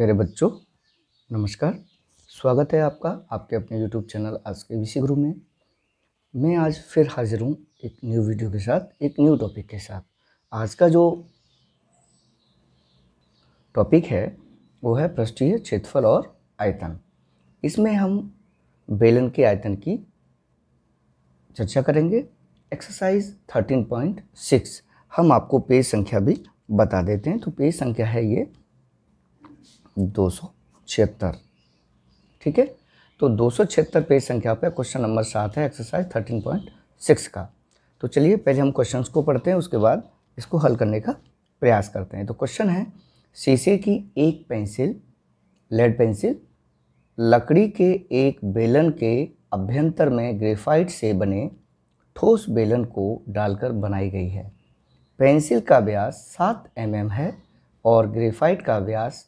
प्यारे बच्चों नमस्कार स्वागत है आपका आपके अपने यूट्यूब चैनल आज के विषय गुरु में मैं आज फिर हाजिर हूँ एक न्यू वीडियो के साथ एक न्यू टॉपिक के साथ आज का जो टॉपिक है वो है पृष्ठीय क्षेत्रफल और आयतन इसमें हम बेलन के आयतन की चर्चा करेंगे एक्सरसाइज थर्टीन पॉइंट सिक्स हम आपको पेज संख्या भी बता देते हैं तो पेज संख्या है ये दो सौ छिहत्तर ठीक है तो दो सौ छिहत्तर पेज संख्या पे क्वेश्चन नंबर सात है एक्सरसाइज थर्टीन पॉइंट सिक्स का तो चलिए पहले हम क्वेश्चंस को पढ़ते हैं उसके बाद इसको हल करने का प्रयास करते हैं तो क्वेश्चन है शीशे की एक पेंसिल लेड पेंसिल लकड़ी के एक बेलन के अभ्यंतर में ग्रेफाइट से बने ठोस बेलन को डालकर बनाई गई है पेंसिल का व्यास सात एम mm है और ग्रेफाइट का व्यास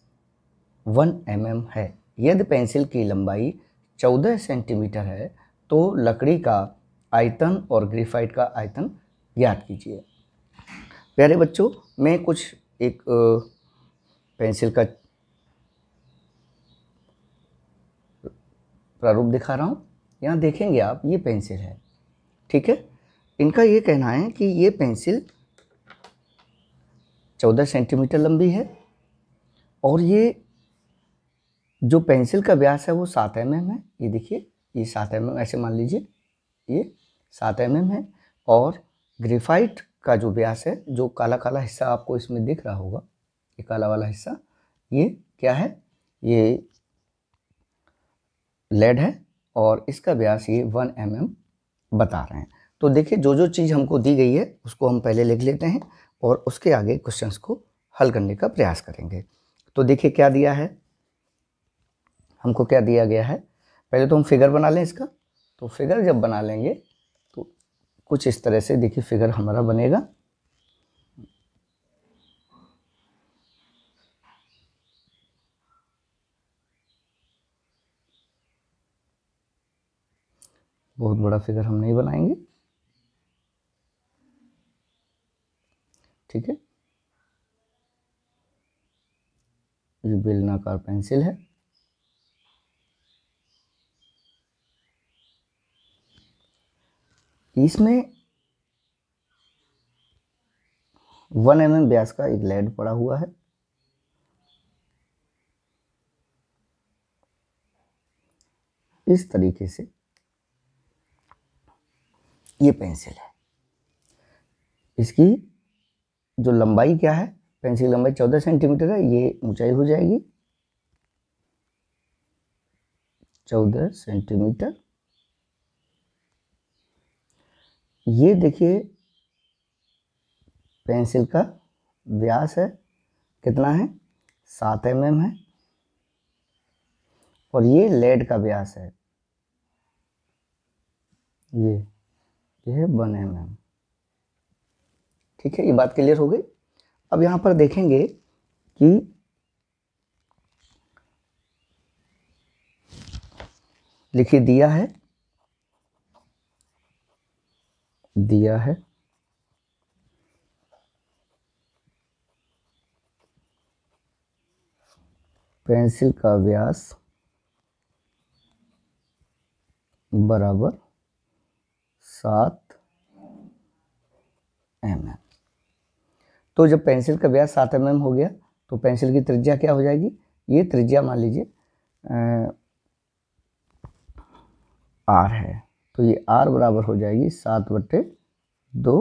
वन एम mm है यदि पेंसिल की लंबाई चौदह सेंटीमीटर है तो लकड़ी का आयतन और ग्रेफाइट का आयतन याद कीजिए प्यारे बच्चों मैं कुछ एक पेंसिल का प्रारूप दिखा रहा हूँ यहाँ देखेंगे आप ये पेंसिल है ठीक है इनका ये कहना है कि ये पेंसिल चौदह सेंटीमीटर लंबी है और ये जो पेंसिल का व्यास है वो सात एम एम है ये देखिए ये सात एम एम ऐसे मान लीजिए ये सात एम एम है और ग्रेफाइट का जो व्यास है जो काला काला हिस्सा आपको इसमें दिख रहा होगा ये काला वाला हिस्सा ये क्या है ये लेड है और इसका व्यास ये वन एम mm बता रहे हैं तो देखिए जो जो चीज़ हमको दी गई है उसको हम पहले लिख लेते हैं और उसके आगे क्वेश्चंस को हल करने का प्रयास करेंगे तो देखिए क्या दिया है हमको क्या दिया गया है पहले तो हम फिगर बना लें इसका तो फिगर जब बना लेंगे तो कुछ इस तरह से देखिए फिगर हमारा बनेगा बहुत बड़ा फिगर हम नहीं बनाएंगे ठीक है ये बेलनाकार पेंसिल है इसमें वन एम एम व्यास का एक लेड पड़ा हुआ है इस तरीके से ये पेंसिल है इसकी जो लंबाई क्या है पेंसिल लंबाई चौदह सेंटीमीटर है ये ऊंचाई हो जाएगी चौदह सेंटीमीटर ये देखिए पेंसिल का व्यास है कितना है सात एम एम है और ये लेड का व्यास है ये ये है वन एम एम ठीक है ये बात क्लियर हो गई अब यहाँ पर देखेंगे कि लिखी दिया है दिया है पेंसिल का व्यास बराबर सात एम एम तो जब पेंसिल का व्यास सात एम एम हो गया तो पेंसिल की त्रिज्या क्या हो जाएगी ये त्रिज्या मान लीजिए आर है तो ये आर बराबर हो जाएगी सात बटे दो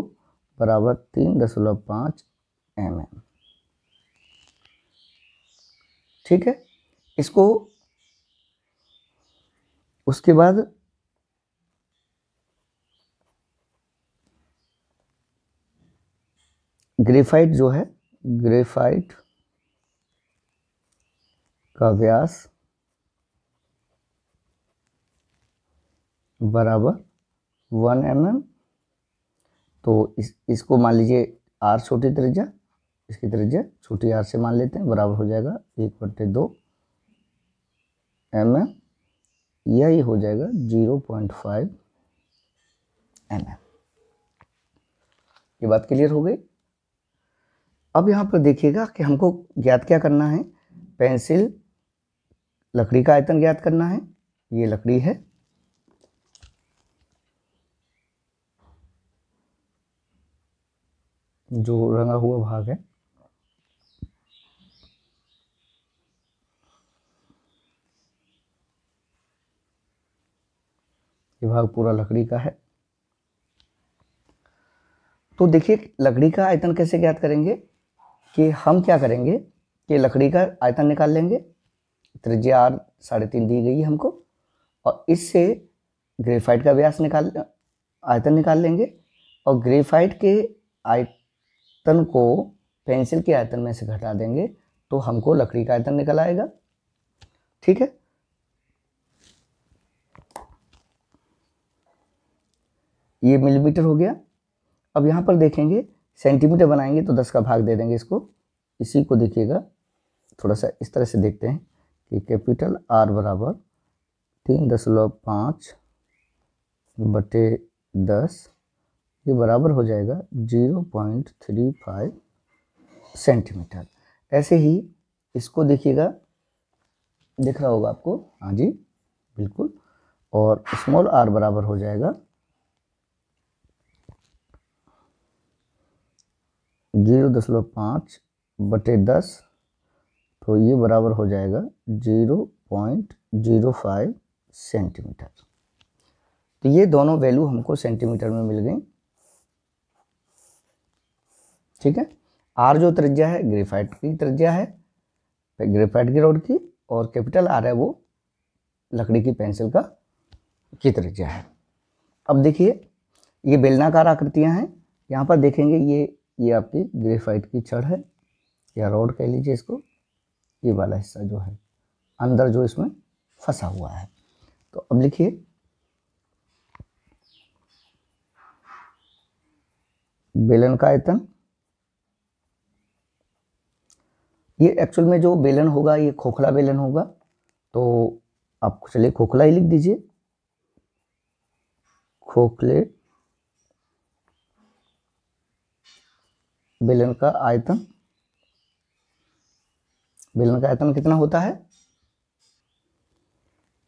बराबर तीन दशमलव पाँच एम एम ठीक है इसको उसके बाद ग्रेफाइट जो है ग्रेफाइट का व्यास बराबर वन एम एम तो इस इसको मान लीजिए आर छोटी त्रिज्या इसकी त्रिज्या छोटी आर से मान लेते हैं बराबर हो जाएगा एक बट्टे दो एम एम यही हो जाएगा zero point five M M ये बात क्लियर हो गई अब यहाँ पर देखिएगा कि हमको ज्ञात क्या करना है पेंसिल लकड़ी का आयतन ज्ञात करना है ये लकड़ी है जो रंगा हुआ भाग है ये भाग पूरा लकड़ी का है तो देखिए लकड़ी का आयतन कैसे ज्ञात करेंगे कि हम क्या करेंगे कि लकड़ी का आयतन निकाल लेंगे त्रिज्या आर साढ़े तीन दी गई हमको और इससे ग्रेफाइट का व्यास निकाल आयतन निकाल लेंगे और ग्रेफाइट के आय आयतन को पेंसिल के आयतन में से घटा देंगे तो हमको लकड़ी का आयतन निकल आएगा ठीक है ये मिलीमीटर हो गया अब यहाँ पर देखेंगे सेंटीमीटर बनाएंगे तो दस का भाग दे देंगे इसको इसी को देखिएगा थोड़ा सा इस तरह से देखते हैं कि कैपिटल आर बराबर तीन दशमलव पाँच बटे दस ये बराबर हो जाएगा zero point three five centimetre ऐसे ही इसको देखिएगा दिख रहा होगा आपको हाँ जी बिल्कुल और स्मॉल आर बराबर हो जाएगा जीरो दशमलव पाँच बटे दस तो ये बराबर हो जाएगा zero point zero five centimetre तो ये दोनों वैल्यू हमको सेंटीमीटर में मिल गई ठीक है आर जो त्रिज्या है ग्रेफाइट की त्रिज्या है ग्रेफाइट की रोड की और कैपिटल आर है वो लकड़ी की पेंसिल का की त्रिज्या है अब देखिए ये बेलनाकार आकृतियां हैं यहाँ पर देखेंगे ये ये आपकी ग्रेफाइट की छड़ है या रोड कह लीजिए इसको ये वाला हिस्सा जो है अंदर जो इसमें फंसा हुआ है तो अब लिखिए बेलन का आयतन ये एक्चुअल में जो बेलन होगा ये खोखला बेलन होगा तो आप चलिए खोखला ही लिख दीजिए खोखले बेलन का आयतन बेलन का आयतन कितना होता है ये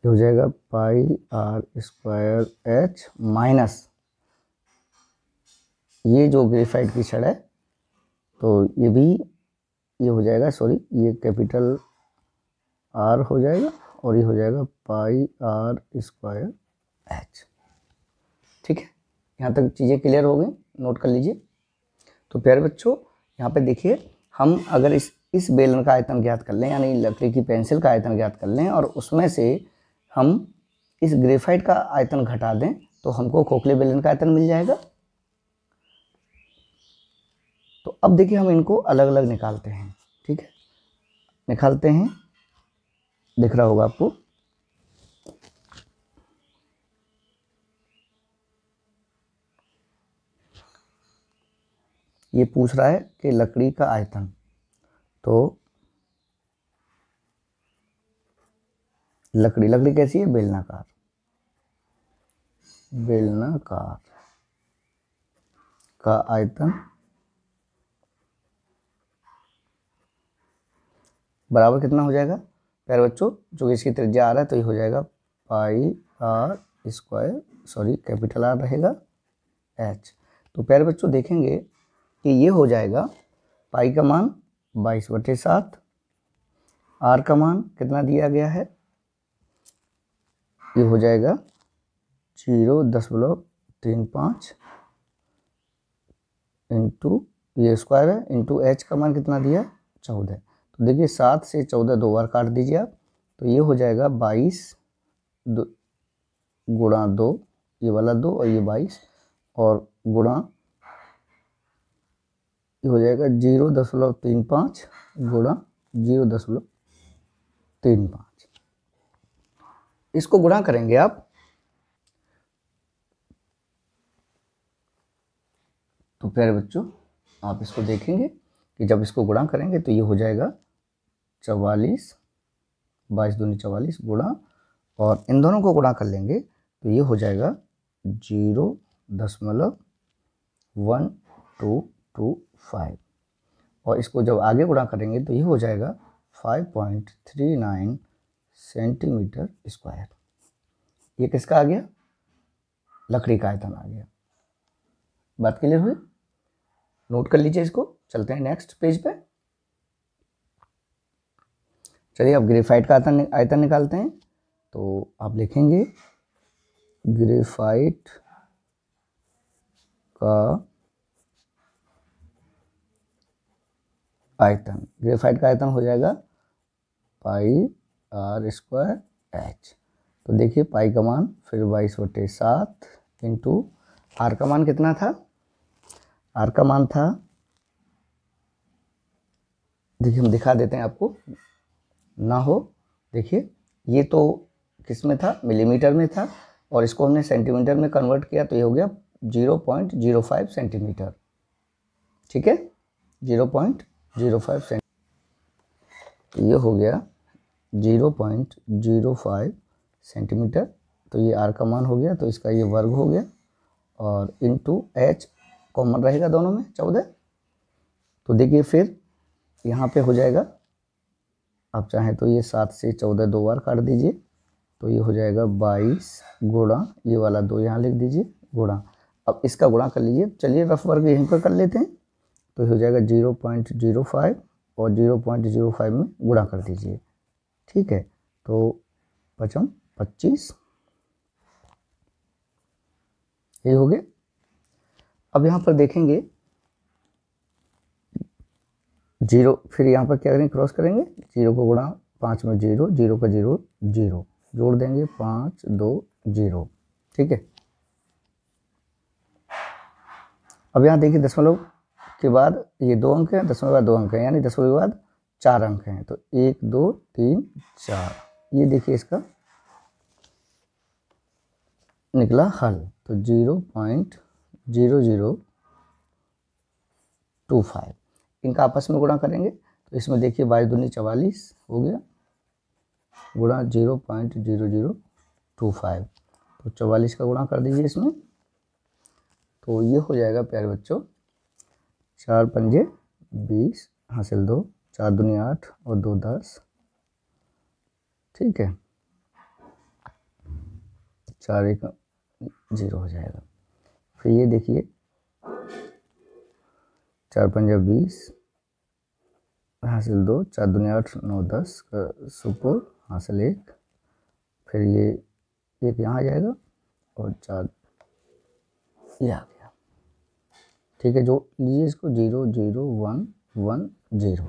हो जाएगा pi R square H minus ये जो ग्रेफाइट की छड़ है तो ये भी ये हो जाएगा सॉरी ये कैपिटल आर हो जाएगा और ये हो जाएगा पाई आर स्क्वायर एच ठीक है यहाँ तक चीज़ें क्लियर हो गई नोट कर लीजिए तो प्यारे बच्चों यहाँ पे देखिए हम अगर इस इस बेलन का आयतन ज्ञात कर लें यानी लकड़ी की पेंसिल का आयतन ज्ञात कर लें और उसमें से हम इस ग्रेफाइट का आयतन घटा दें तो हमको खोखले बेलन का आयतन मिल जाएगा तो अब देखिए हम इनको अलग अलग निकालते हैं निकालते हैं दिख रहा होगा आपको ये पूछ रहा है कि लकड़ी का आयतन तो लकड़ी लकड़ी कैसी है बेलनाकार बेलनाकार का आयतन बराबर कितना हो जाएगा प्यारे बच्चों जो इसकी त्रिज्या आ रहा है तो ये हो जाएगा pi R square sorry capital R रहेगा एच तो प्यारे बच्चों देखेंगे कि ये हो जाएगा पाई का मान बाईस बटे सात आर का मान कितना दिया गया है ये हो जाएगा जीरो दशमलव तीन पाँच इंटू ये स्क्वायर है इंटू एच का मान कितना दिया चौदह तो देखिए सात से चौदह दो बार काट दीजिए आप तो ये हो जाएगा बाईस दो गुणा दो ये वाला दो और ये बाईस और गुणा ये हो जाएगा जीरो दशमलव तीन पाँच गुणा जीरो दशमलव तीन पाँच इसको गुणा करेंगे आप तो प्यारे बच्चों आप इसको देखेंगे कि जब इसको गुणा करेंगे तो ये हो जाएगा चवालीस बाईस दूनी चवालीस गुणा और इन दोनों को गुणा कर लेंगे तो ये हो जाएगा जीरो दशमलव वन टू टू फाइव और इसको जब आगे गुणा करेंगे तो ये हो जाएगा five point three nine centimetre square ये किसका आ गया लकड़ी का आयतन आ गया बात क्लियर हुई नोट कर लीजिए इसको चलते हैं नेक्स्ट पेज पे चलिए अब ग्रेफाइट का आयतन आयतन निकालते हैं तो आप लिखेंगे ग्रेफाइट का आयतन ग्रेफाइट का आयतन हो जाएगा पाई आर स्क्वायर एच तो देखिए पाई का मान फिर बाईस बटे सात इंटू आर का मान कितना था आर का मान था देखिए हम दिखा देते हैं आपको ना हो देखिए ये तो किस में था मिलीमीटर में था और इसको हमने सेंटीमीटर में कन्वर्ट किया तो ये हो गया zero point zero five centimetre ठीक है zero point zero five centi तो ये हो गया zero point zero five centimetre तो ये आर का मान हो गया तो इसका ये वर्ग हो गया और इन टू एच कॉमन रहेगा दोनों में चौदह तो देखिए फिर यहाँ पे हो जाएगा आप चाहें तो ये सात से चौदह दो बार काट दीजिए तो ये हो जाएगा बाईस गुणा ये वाला दो यहाँ लिख दीजिए गुणा अब इसका गुणा कर लीजिए चलिए रफ वर्ग यहीं पर कर लेते हैं तो ये हो जाएगा जीरो पॉइंट जीरो फाइव और जीरो पॉइंट जीरो फाइव में गुणा कर दीजिए ठीक है तो पचम पच्चीस ये हो गया अब यहाँ पर देखेंगे जीरो फिर यहाँ पर क्या करेंगे क्रॉस करेंगे जीरो को गुणा पाँच में जीरो जीरो का जीरो जीरो जोड़ देंगे पाँच दो जीरो ठीक है अब यहाँ देखिए लोग के बाद ये दो अंक हैं दसवें के बाद दो अंक हैं यानी दसवें के बाद चार अंक हैं तो एक दो तीन चार ये देखिए इसका निकला हल तो zero point zero zero two five इनका आपस में गुणा करेंगे तो इसमें देखिए बाईस दूनी चवालीस हो गया गुणा zero point zero zero two five तो चवालीस का गुणा कर दीजिए इसमें तो ये हो जाएगा प्यारे बच्चों चार पंजे बीस हासिल दो चार दूनी आठ और दो दस ठीक है चार एक जीरो हो जाएगा फिर ये देखिए चार पंजा बीस हासिल दो चार दुनिया आठ नौ दस सुपुर हासिल एक फिर ये एक यहाँ आ जाएगा और चार ये आ गया ठीक है जो लीजिए इसको zero zero one one zero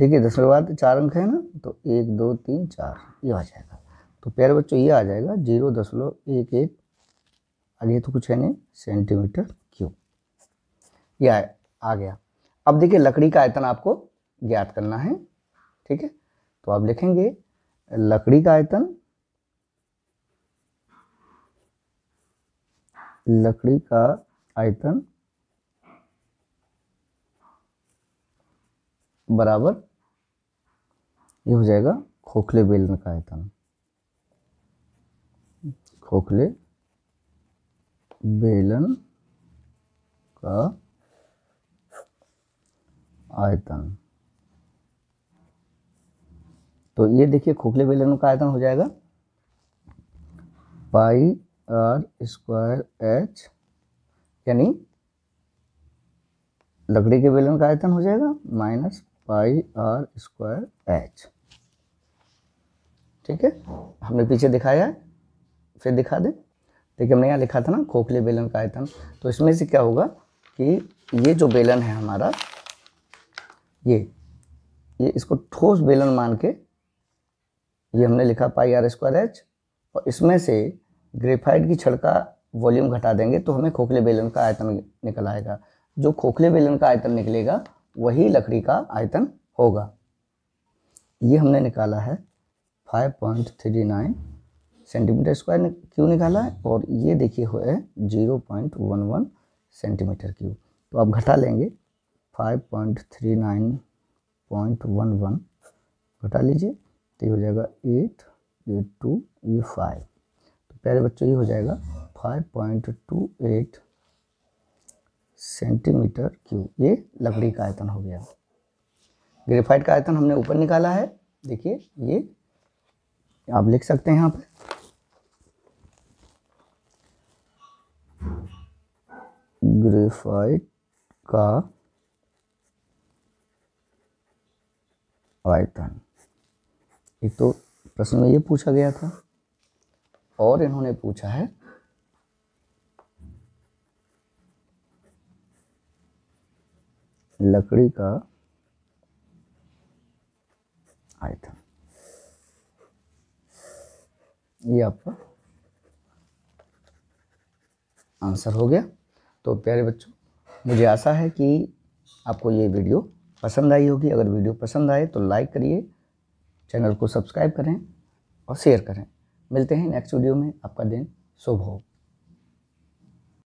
देखिए दसवें बाद चार अंक है ना तो एक दो तीन चार ये आ जाएगा तो प्यारे बच्चों ये आ जाएगा जीरो दशमलव एक एक आगे तो कुछ है नहीं सेंटीमीटर क्यूब ये आया आ गया अब देखिए लकड़ी का आयतन आपको ज्ञात करना है ठीक है तो आप लिखेंगे लकड़ी का आयतन लकड़ी का आयतन बराबर ये हो जाएगा खोखले बेलन का आयतन खोखले बेलन का आयतन तो ये देखिए खोखले बेलनों का आयतन हो जाएगा पाई आर स्क्वायर एच यानी लकड़ी के बेलन का आयतन हो जाएगा minus pi R square H ठीक है हमने पीछे दिखाया है फिर दिखा दे देखिए हमने यहाँ लिखा था ना खोखले बेलन का आयतन तो इसमें से क्या होगा कि ये जो बेलन है हमारा ये ये इसको ठोस बेलन मान के ये हमने लिखा पाई आर स्क्वायर एच और इसमें से ग्रेफाइट की छड़ का वॉल्यूम घटा देंगे तो हमें खोखले बेलन का आयतन निकल आएगा जो खोखले बेलन का आयतन निकलेगा वही लकड़ी का आयतन होगा ये हमने निकाला है 5.39 सेंटीमीटर स्क्वायर क्यों निकाला है और ये देखिए हुए है जीरो सेंटीमीटर क्यूब तो आप घटा लेंगे five point three nine point one one घटा लीजिए तो ये हो जाएगा eight a two a five तो प्यारे बच्चों ये हो जाएगा five point two eight centimetre cube ये लकड़ी का आयतन हो गया ग्रेफाइट का आयतन हमने ऊपर निकाला है देखिए ये आप लिख सकते हैं यहाँ पे ग्रेफाइट का हवाई टहन एक तो प्रश्न में ये पूछा गया था और इन्होंने पूछा है लकड़ी का आयतन ये आपका आंसर हो गया तो प्यारे बच्चों मुझे आशा है कि आपको ये वीडियो पसंद आई होगी अगर वीडियो पसंद आए तो लाइक करिए चैनल को सब्सक्राइब करें और शेयर करें मिलते हैं नेक्स्ट वीडियो में आपका दिन शुभ हो